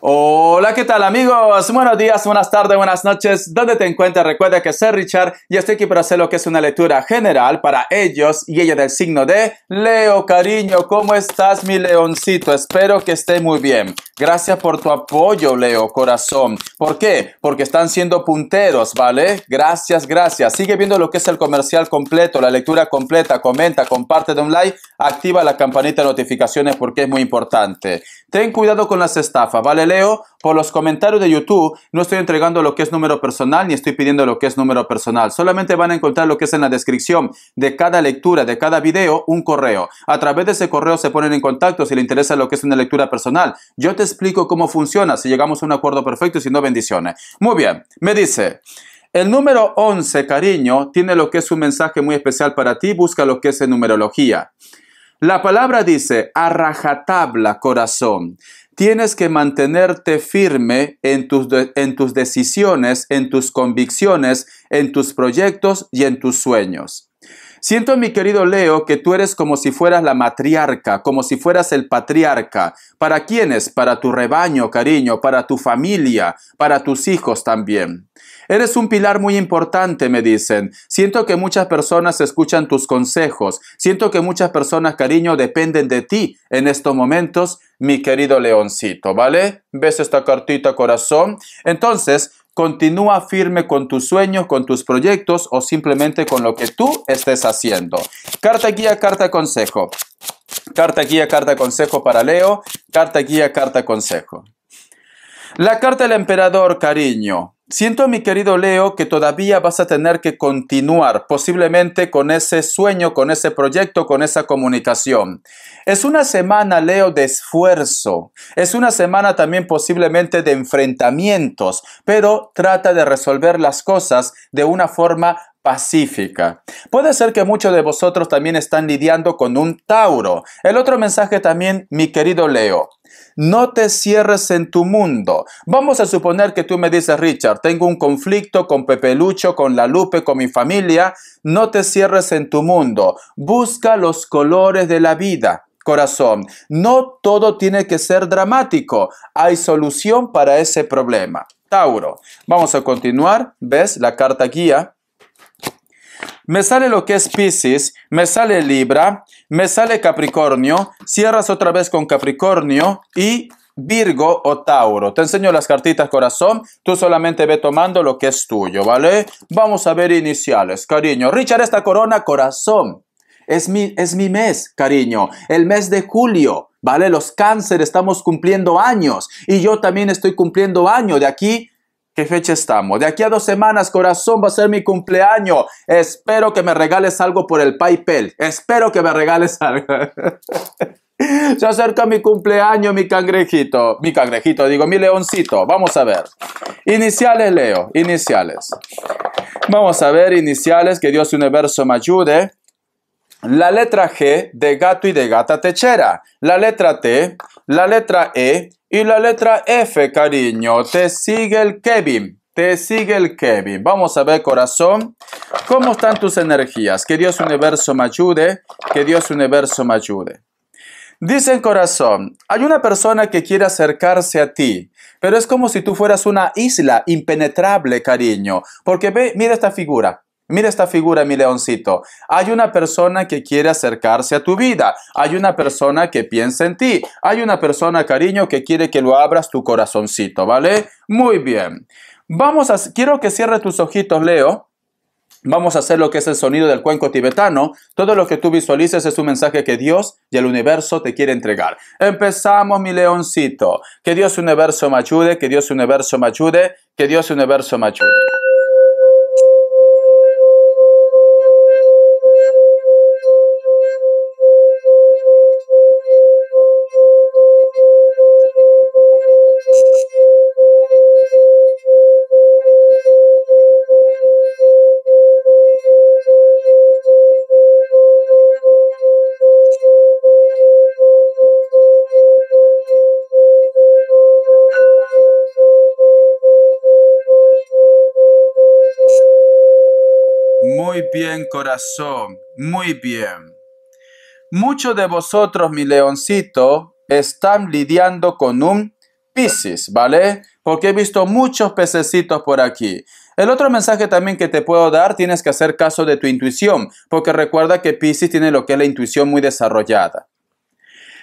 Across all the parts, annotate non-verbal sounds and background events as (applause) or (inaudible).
Hola, ¿qué tal amigos? Buenos días, buenas tardes, buenas noches. ¿Dónde te encuentras? Recuerda que soy Richard y estoy aquí para hacer lo que es una lectura general para ellos y ella del signo de Leo. Cariño, ¿cómo estás mi leoncito? Espero que esté muy bien. Gracias por tu apoyo, Leo, corazón. ¿Por qué? Porque están siendo punteros, ¿vale? Gracias, gracias. Sigue viendo lo que es el comercial completo, la lectura completa. Comenta, comparte, de un like, activa la campanita de notificaciones porque es muy importante. Ten cuidado con las estafas, leo por los comentarios de YouTube no estoy entregando lo que es número personal ni estoy pidiendo lo que es número personal. Solamente van a encontrar lo que es en la descripción de cada lectura, de cada video, un correo. A través de ese correo se ponen en contacto si le interesa lo que es una lectura personal. Yo te explico cómo funciona, si llegamos a un acuerdo perfecto y si no, bendiciones. Muy bien, me dice... El número 11, cariño, tiene lo que es un mensaje muy especial para ti. Busca lo que es en numerología. La palabra dice arrajatabla corazón. Tienes que mantenerte firme en tus, en tus decisiones, en tus convicciones, en tus proyectos y en tus sueños. Siento, mi querido Leo, que tú eres como si fueras la matriarca, como si fueras el patriarca. ¿Para quiénes? Para tu rebaño, cariño, para tu familia, para tus hijos también. Eres un pilar muy importante, me dicen. Siento que muchas personas escuchan tus consejos. Siento que muchas personas, cariño, dependen de ti en estos momentos, mi querido leoncito, ¿vale? ¿Ves esta cartita, corazón? Entonces, Continúa firme con tus sueños, con tus proyectos o simplemente con lo que tú estés haciendo. Carta guía, carta consejo. Carta guía, carta consejo para Leo. Carta guía, carta consejo. La carta del emperador, cariño. Siento, mi querido Leo, que todavía vas a tener que continuar posiblemente con ese sueño, con ese proyecto, con esa comunicación. Es una semana, Leo, de esfuerzo. Es una semana también posiblemente de enfrentamientos, pero trata de resolver las cosas de una forma pacífica. Puede ser que muchos de vosotros también están lidiando con un Tauro. El otro mensaje también, mi querido Leo. No te cierres en tu mundo. Vamos a suponer que tú me dices, Richard, tengo un conflicto con Pepe Lucho, con la Lupe, con mi familia. No te cierres en tu mundo. Busca los colores de la vida. Corazón, no todo tiene que ser dramático. Hay solución para ese problema. Tauro, vamos a continuar. ¿Ves la carta guía? Me sale lo que es Pisces, me sale Libra, me sale Capricornio, cierras otra vez con Capricornio y Virgo o Tauro. Te enseño las cartitas corazón, tú solamente ve tomando lo que es tuyo, ¿vale? Vamos a ver iniciales, cariño. Richard, esta corona corazón. Es mi, es mi mes, cariño, el mes de julio, ¿vale? Los cáncer estamos cumpliendo años y yo también estoy cumpliendo año de aquí ¿Qué fecha estamos? De aquí a dos semanas, corazón, va a ser mi cumpleaños. Espero que me regales algo por el PayPal. Espero que me regales algo. (laughs) Se acerca mi cumpleaños, mi cangrejito. Mi cangrejito, digo, mi leoncito. Vamos a ver. Iniciales, Leo. Iniciales. Vamos a ver, iniciales. Que Dios Universo me ayude la letra G de gato y de gata techera, la letra T, la letra E y la letra F, cariño. Te sigue el Kevin. Te sigue el Kevin. Vamos a ver, corazón, cómo están tus energías. Que Dios universo me ayude. Que Dios universo me ayude. Dicen corazón, hay una persona que quiere acercarse a ti, pero es como si tú fueras una isla impenetrable, cariño. Porque ve, mira esta figura. Mira esta figura, mi leoncito. Hay una persona que quiere acercarse a tu vida. Hay una persona que piensa en ti. Hay una persona, cariño, que quiere que lo abras tu corazoncito, ¿vale? Muy bien. Vamos a... Quiero que cierres tus ojitos, Leo. Vamos a hacer lo que es el sonido del cuenco tibetano. Todo lo que tú visualices es un mensaje que Dios y el universo te quiere entregar. Empezamos, mi leoncito. Que Dios universo me ayude, que Dios universo me ayude, que Dios universo me ayude. Muy bien, corazón, muy bien. Muchos de vosotros, mi leoncito, están lidiando con un Piscis, ¿vale? Porque he visto muchos pececitos por aquí. El otro mensaje también que te puedo dar, tienes que hacer caso de tu intuición, porque recuerda que Piscis tiene lo que es la intuición muy desarrollada.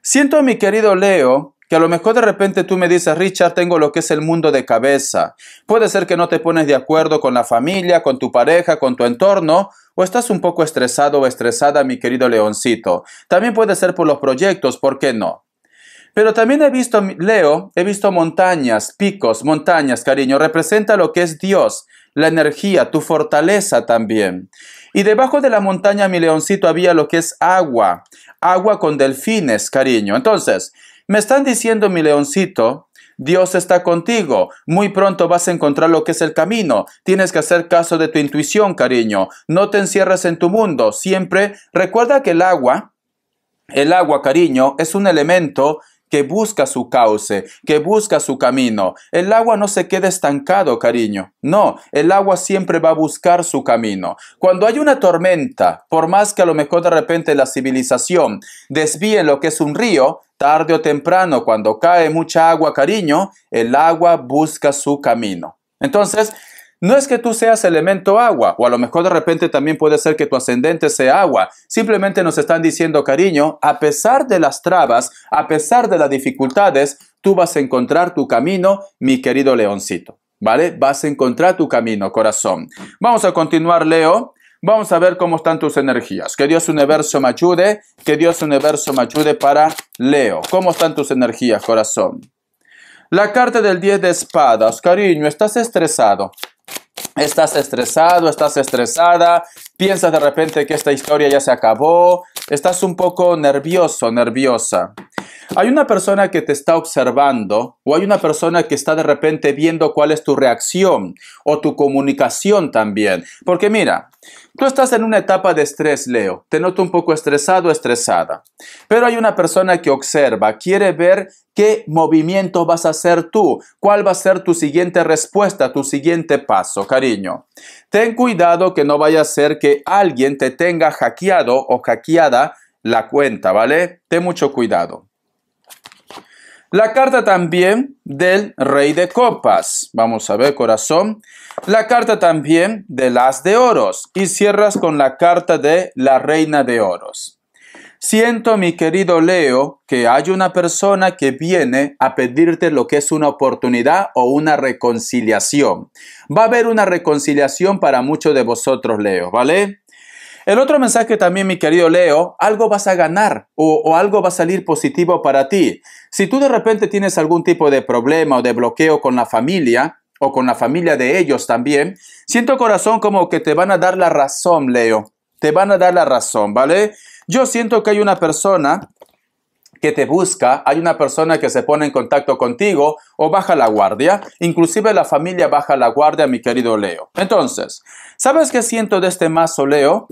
Siento, mi querido Leo, que a lo mejor de repente tú me dices, Richard, tengo lo que es el mundo de cabeza. Puede ser que no te pones de acuerdo con la familia, con tu pareja, con tu entorno, o estás un poco estresado o estresada, mi querido leoncito. También puede ser por los proyectos, ¿por qué no? Pero también he visto, Leo, he visto montañas, picos, montañas, cariño, representa lo que es Dios, la energía, tu fortaleza también. Y debajo de la montaña, mi leoncito, había lo que es agua, agua con delfines, cariño. Entonces, me están diciendo, mi leoncito, Dios está contigo. Muy pronto vas a encontrar lo que es el camino. Tienes que hacer caso de tu intuición, cariño. No te encierres en tu mundo. Siempre recuerda que el agua, el agua, cariño, es un elemento que busca su cauce, que busca su camino. El agua no se queda estancado, cariño. No, el agua siempre va a buscar su camino. Cuando hay una tormenta, por más que a lo mejor de repente la civilización desvíe lo que es un río, Tarde o temprano, cuando cae mucha agua, cariño, el agua busca su camino. Entonces, no es que tú seas elemento agua, o a lo mejor de repente también puede ser que tu ascendente sea agua. Simplemente nos están diciendo, cariño, a pesar de las trabas, a pesar de las dificultades, tú vas a encontrar tu camino, mi querido leoncito. ¿Vale? Vas a encontrar tu camino, corazón. Vamos a continuar, Leo. Vamos a ver cómo están tus energías. Que Dios universo me ayude, que Dios universo me ayude para Leo. ¿Cómo están tus energías, corazón? La carta del 10 de espadas, cariño, estás estresado. Estás estresado, estás estresada, piensas de repente que esta historia ya se acabó, estás un poco nervioso, nerviosa. Hay una persona que te está observando o hay una persona que está de repente viendo cuál es tu reacción o tu comunicación también. Porque mira, tú estás en una etapa de estrés, Leo. Te noto un poco estresado, estresada. Pero hay una persona que observa, quiere ver qué movimiento vas a hacer tú, cuál va a ser tu siguiente respuesta, tu siguiente paso, cariño. Ten cuidado que no vaya a ser que alguien te tenga hackeado o hackeada la cuenta, ¿vale? Ten mucho cuidado. La carta también del rey de copas. Vamos a ver, corazón. La carta también de las de oros. Y cierras con la carta de la reina de oros. Siento, mi querido Leo, que hay una persona que viene a pedirte lo que es una oportunidad o una reconciliación. Va a haber una reconciliación para muchos de vosotros, Leo, ¿vale? El otro mensaje también, mi querido Leo, algo vas a ganar o, algo va a salir positivo para ti. Si tú de repente tienes algún tipo de problema o de bloqueo con la familia o con la familia de ellos también, siento corazón como que te van a dar la razón, Leo. Te van a dar la razón, ¿vale? Yo siento que hay una persona que te busca, hay una persona que se pone en contacto contigo o baja la guardia, inclusive la familia baja la guardia, mi querido Leo. Entonces, ¿sabes qué siento de este mazo, Leo?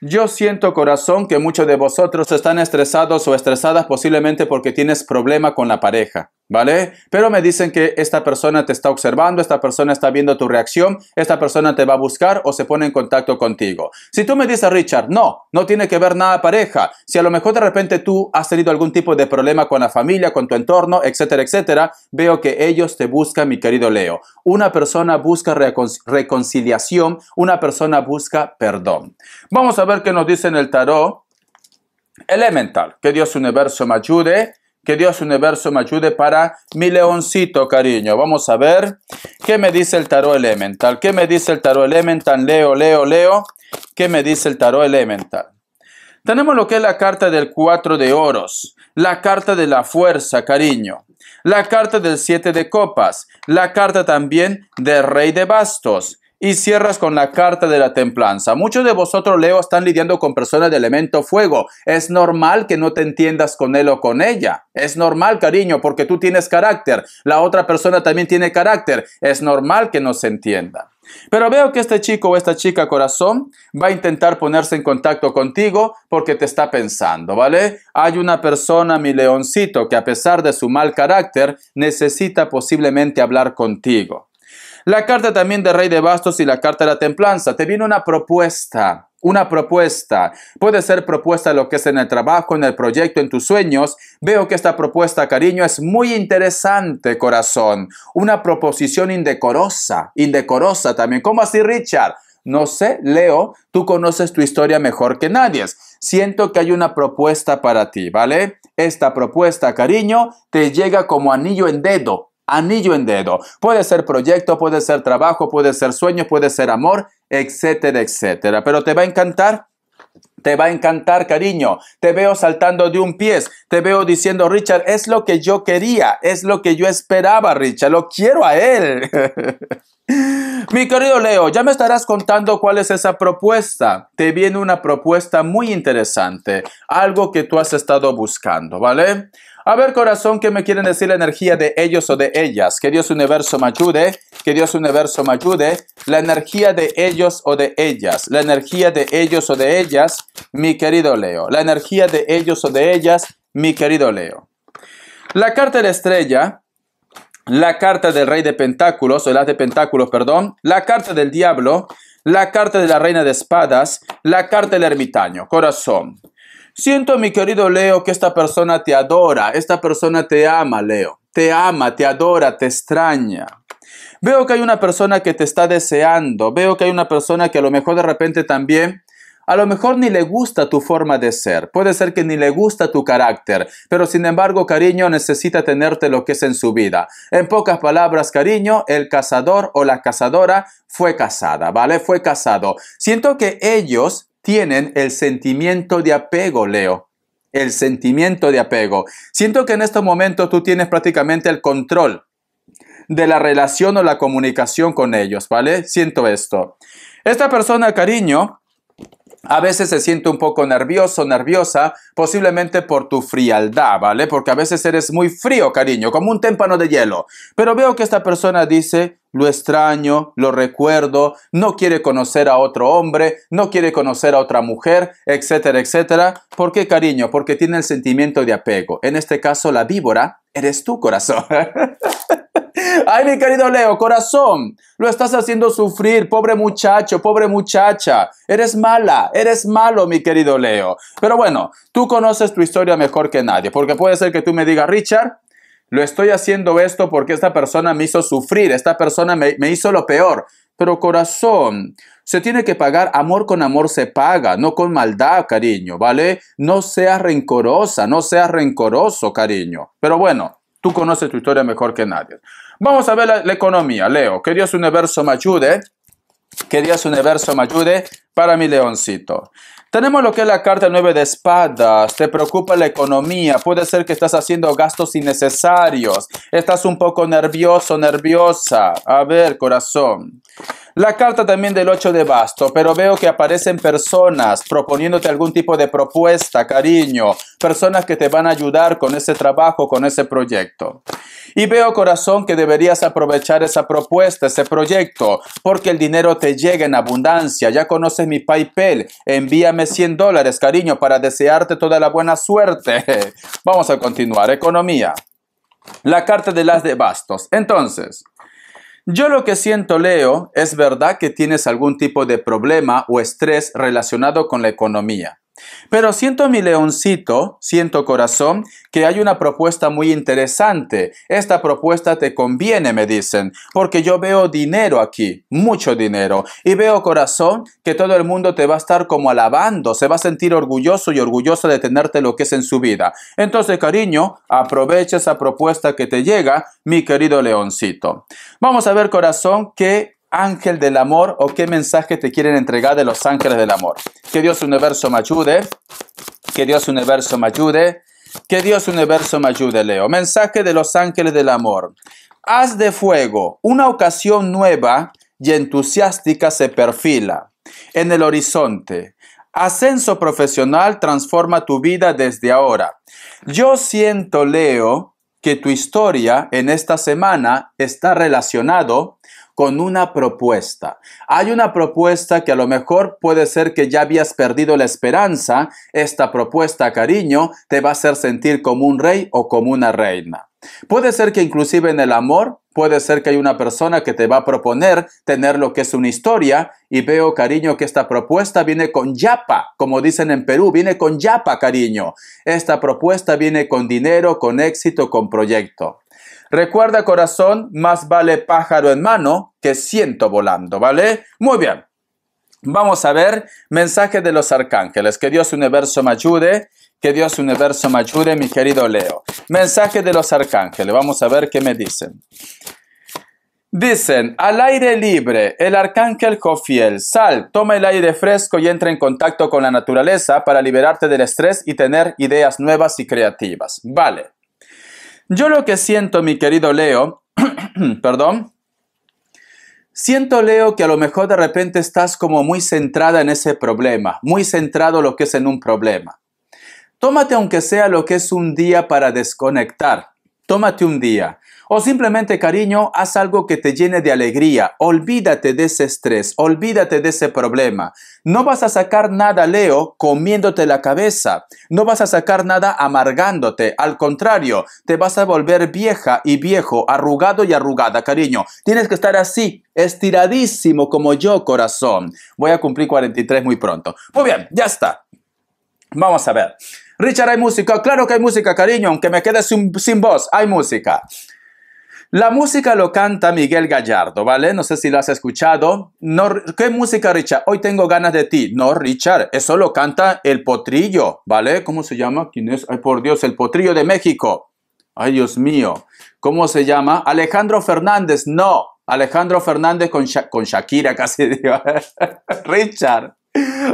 Yo siento, corazón, que muchos de vosotros están estresados o estresadas posiblemente porque tienes problema con la pareja. ¿Vale? Pero me dicen que esta persona te está observando, esta persona está viendo tu reacción, esta persona te va a buscar o se pone en contacto contigo. Si tú me dices, Richard, no, no tiene que ver nada pareja. Si a lo mejor de repente tú has tenido algún tipo de problema con la familia, con tu entorno, etcétera, etcétera, veo que ellos te buscan, mi querido Leo. Una persona busca reconciliación, una persona busca perdón. Vamos a ver qué nos dice en el tarot elemental. Que Dios universo me ayude. Que Dios Universo me ayude para mi leoncito, cariño. Vamos a ver qué me dice el tarot elemental. ¿Qué me dice el tarot elemental? Leo, leo, leo. ¿Qué me dice el tarot elemental? Tenemos lo que es la carta del Cuatro de oros, la carta de la fuerza, cariño, la carta del Siete de copas, la carta también del rey de bastos, y cierras con la carta de la templanza. Muchos de vosotros, Leo, están lidiando con personas de elemento fuego. Es normal que no te entiendas con él o con ella. Es normal, cariño, porque tú tienes carácter. La otra persona también tiene carácter. Es normal que no se entienda. Pero veo que este chico o esta chica corazón va a intentar ponerse en contacto contigo porque te está pensando, ¿vale? Hay una persona, mi leoncito, que a pesar de su mal carácter, necesita posiblemente hablar contigo. La carta también de Rey de Bastos y la carta de la templanza. Te viene una propuesta, una propuesta. Puede ser propuesta lo que es en el trabajo, en el proyecto, en tus sueños. Veo que esta propuesta, cariño, es muy interesante, corazón. Una proposición indecorosa, indecorosa también. ¿Cómo así, Richard? No sé, Leo, tú conoces tu historia mejor que nadie. Siento que hay una propuesta para ti, ¿vale? Esta propuesta, cariño, te llega como anillo en dedo anillo en dedo. Puede ser proyecto, puede ser trabajo, puede ser sueño, puede ser amor, etcétera, etcétera. Pero te va a encantar te va a encantar, cariño. Te veo saltando de un pie. Te veo diciendo, Richard, es lo que yo quería, es lo que yo esperaba, Richard. Lo quiero a él. (laughs) Mi querido Leo, ya me estarás contando cuál es esa propuesta. Te viene una propuesta muy interesante, algo que tú has estado buscando, ¿vale? A ver, corazón, ¿qué me quieren decir la energía de ellos o de ellas? Que Dios universo me ayude, que Dios universo me ayude. La energía de ellos o de ellas, la energía de ellos o de ellas, mi querido Leo. La energía de ellos o de ellas, mi querido Leo. La carta de la estrella, la carta del rey de pentáculos, o el as de pentáculos, perdón, la carta del diablo, la carta de la reina de espadas, la carta del ermitaño, corazón. Siento, mi querido Leo, que esta persona te adora, esta persona te ama, Leo, te ama, te adora, te extraña. Veo que hay una persona que te está deseando, veo que hay una persona que a lo mejor de repente también a lo mejor ni le gusta tu forma de ser, puede ser que ni le gusta tu carácter, pero sin embargo, cariño, necesita tenerte lo que es en su vida. En pocas palabras, cariño, el cazador o la cazadora fue casada, ¿vale? Fue casado. Siento que ellos tienen el sentimiento de apego, Leo. El sentimiento de apego. Siento que en estos momentos tú tienes prácticamente el control de la relación o la comunicación con ellos, ¿vale? Siento esto. Esta persona, cariño, a veces se siente un poco nervioso, nerviosa, posiblemente por tu frialdad, ¿vale? Porque a veces eres muy frío, cariño, como un témpano de hielo. Pero veo que esta persona dice, lo extraño, lo recuerdo, no quiere conocer a otro hombre, no quiere conocer a otra mujer, etcétera, etcétera. ¿Por qué, cariño? Porque tiene el sentimiento de apego. En este caso, la víbora eres tú, corazón. (laughs) Ay, mi querido Leo, corazón, lo estás haciendo sufrir, pobre muchacho, pobre muchacha. Eres mala, eres malo, mi querido Leo. Pero bueno, tú conoces tu historia mejor que nadie, porque puede ser que tú me digas, Richard, lo estoy haciendo esto porque esta persona me hizo sufrir, esta persona me, me hizo lo peor. Pero corazón, se tiene que pagar, amor con amor se paga, no con maldad, cariño, ¿vale? No seas rencorosa, no seas rencoroso, cariño. Pero bueno, tú conoces tu historia mejor que nadie. Vamos a ver la, economía, Leo. Que Dios universo me ayude. Que Dios universo me ayude para mi leoncito. Tenemos lo que es la carta 9 de espadas. Te preocupa la economía. Puede ser que estás haciendo gastos innecesarios. Estás un poco nervioso, nerviosa. A ver, corazón. La carta también del 8 de basto, pero veo que aparecen personas proponiéndote algún tipo de propuesta, cariño, personas que te van a ayudar con ese trabajo, con ese proyecto. Y veo, corazón, que deberías aprovechar esa propuesta, ese proyecto, porque el dinero te llega en abundancia. Ya conoces mi PayPal. Envíame 100 dólares, cariño, para desearte toda la buena suerte. (laughs) Vamos a continuar. Economía. La carta de las de bastos. Entonces, yo lo que siento, Leo, es verdad que tienes algún tipo de problema o estrés relacionado con la economía. Pero siento mi leoncito, siento corazón, que hay una propuesta muy interesante. Esta propuesta te conviene, me dicen, porque yo veo dinero aquí, mucho dinero. Y veo corazón que todo el mundo te va a estar como alabando, se va a sentir orgulloso y orgullosa de tenerte lo que es en su vida. Entonces, cariño, aprovecha esa propuesta que te llega, mi querido leoncito. Vamos a ver, corazón, que ángel del amor o qué mensaje te quieren entregar de los ángeles del amor. Que Dios universo me ayude, que Dios universo me ayude, que Dios universo me ayude, Leo. Mensaje de los ángeles del amor. Haz de fuego, una ocasión nueva y entusiástica se perfila en el horizonte. Ascenso profesional transforma tu vida desde ahora. Yo siento, Leo, que tu historia en esta semana está relacionado con una propuesta. Hay una propuesta que a lo mejor puede ser que ya habías perdido la esperanza. Esta propuesta, cariño, te va a hacer sentir como un rey o como una reina. Puede ser que inclusive en el amor, puede ser que hay una persona que te va a proponer tener lo que es una historia y veo, cariño, que esta propuesta viene con yapa, como dicen en Perú, viene con yapa, cariño. Esta propuesta viene con dinero, con éxito, con proyecto. Recuerda corazón, más vale pájaro en mano que ciento volando, ¿vale? Muy bien. Vamos a ver mensaje de los arcángeles. Que Dios universo me ayude. Que Dios universo me ayude, mi querido Leo. Mensaje de los arcángeles. Vamos a ver qué me dicen. Dicen, al aire libre, el arcángel Jofiel, sal, toma el aire fresco y entra en contacto con la naturaleza para liberarte del estrés y tener ideas nuevas y creativas. Vale. Yo lo que siento, mi querido Leo, (clears throat) perdón, siento Leo que a lo mejor de repente estás como muy centrada en ese problema, muy centrado lo que es en un problema. Tómate aunque sea lo que es un día para desconectar. Tómate un día. O simplemente, cariño, haz algo que te llene de alegría. Olvídate de ese estrés, olvídate de ese problema. No vas a sacar nada, Leo, comiéndote la cabeza. No vas a sacar nada amargándote. Al contrario, te vas a volver vieja y viejo, arrugado y arrugada, cariño. Tienes que estar así, estiradísimo como yo, corazón. Voy a cumplir 43 muy pronto. Muy bien, ya está. Vamos a ver. Richard, hay música. Claro que hay música, cariño, aunque me quede sin, voz, hay música. La música lo canta Miguel Gallardo, ¿vale? No sé si lo has escuchado. No, ¿Qué música, Richard? Hoy tengo ganas de ti. No, Richard, eso lo canta el potrillo, ¿vale? ¿Cómo se llama? ¿Quién es? Ay, por Dios, el potrillo de México. Ay, Dios mío. ¿Cómo se llama? Alejandro Fernández, no. Alejandro Fernández con, con Shakira, (laughs) casi Richard.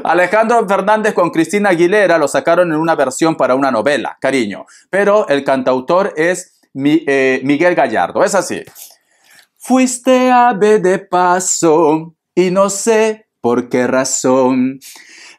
Alejandro Fernández con Cristina Aguilera lo sacaron en una versión para una novela, cariño. Pero el cantautor es eh, Miguel Gallardo. Es así. Fuiste ave de paso y no sé por qué razón.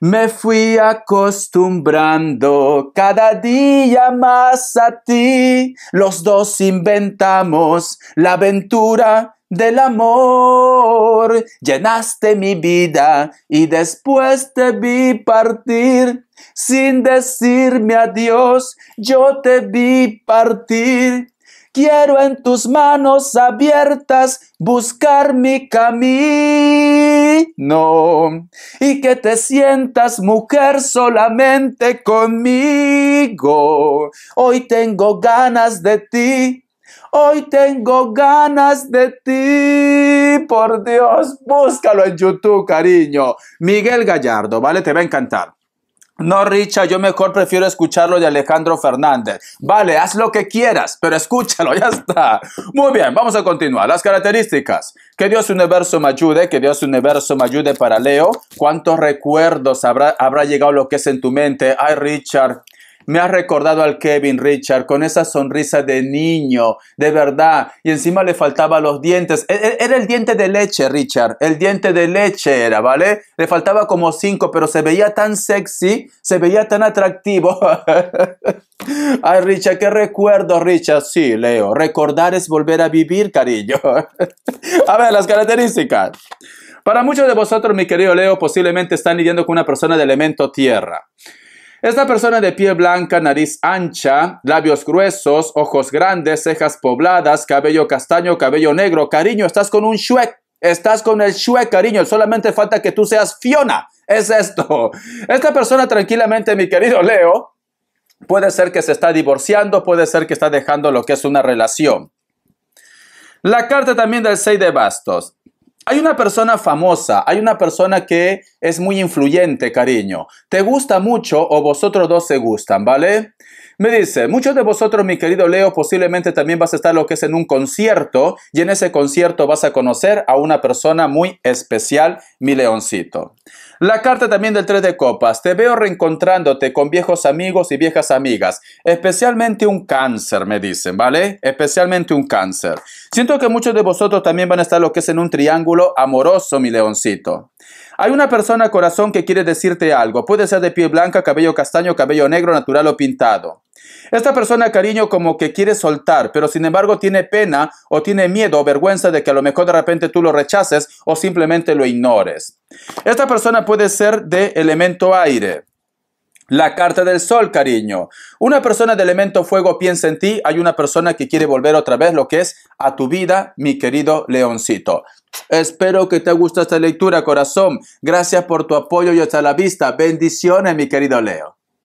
Me fui acostumbrando cada día más a ti. Los dos inventamos la aventura del amor. Llenaste mi vida y después te vi partir. Sin decirme adiós, yo te vi partir. Quiero en tus manos abiertas buscar mi camino y que te sientas mujer solamente conmigo. Hoy tengo ganas de ti Hoy tengo ganas de ti, por Dios, búscalo en YouTube, cariño. Miguel Gallardo, ¿vale? Te va a encantar. No, Richard, yo mejor prefiero escucharlo de Alejandro Fernández. Vale, haz lo que quieras, pero escúchalo, (laughs) ya está. Muy bien, vamos a continuar. Las características. Que Dios universo me ayude, que Dios universo me ayude para Leo. ¿Cuántos recuerdos habrá, habrá llegado lo que es en tu mente? Ay, Richard, me ha recordado al Kevin Richard con esa sonrisa de niño, de verdad. Y encima le faltaba los dientes. E-, e-, era el diente de leche, Richard. El diente de leche era, ¿vale? Le faltaba como cinco, pero se veía tan sexy, se veía tan atractivo. (laughs) Ay, Richard, qué recuerdo, Richard. Sí, Leo. Recordar es volver a vivir, cariño. (laughs) a ver, las características. Para muchos de vosotros, mi querido Leo, posiblemente están lidiando con una persona de elemento tierra. Esta persona de piel blanca, nariz ancha, labios gruesos, ojos grandes, cejas pobladas, cabello castaño, cabello negro. Cariño, estás con un shuek. Estás con el shue, cariño. Solamente falta que tú seas Fiona. Es esto. Esta persona tranquilamente, mi querido Leo, puede ser que se está divorciando, puede ser que está dejando lo que es una relación. La carta también del 6 de bastos. Hay una persona famosa, hay una persona que es muy influyente, cariño. Te gusta mucho o vosotros dos se gustan, ¿vale? Me dice, muchos de vosotros, mi querido Leo, posiblemente también vas a estar lo que es en un concierto y en ese concierto vas a conocer a una persona muy especial, mi leoncito. La carta también del 3 de copas. Te veo reencontrándote con viejos amigos y viejas amigas. Especialmente un cáncer, me dicen, ¿vale? Especialmente un cáncer. Siento que muchos de vosotros también van a estar lo que es en un triángulo amoroso, mi leoncito. Hay una persona corazón que quiere decirte algo. Puede ser de piel blanca, cabello castaño, cabello negro, natural o pintado. Esta persona, cariño, como que quiere soltar, pero sin embargo tiene pena o tiene miedo o vergüenza de que a lo mejor de repente tú lo rechaces o simplemente lo ignores. Esta persona puede ser de elemento aire. La carta del sol, cariño. Una persona de elemento fuego piensa en ti, hay una persona que quiere volver otra vez lo que es a tu vida, mi querido leoncito. Espero que te guste esta lectura, corazón. Gracias por tu apoyo y hasta la vista. Bendiciones, mi querido Leo.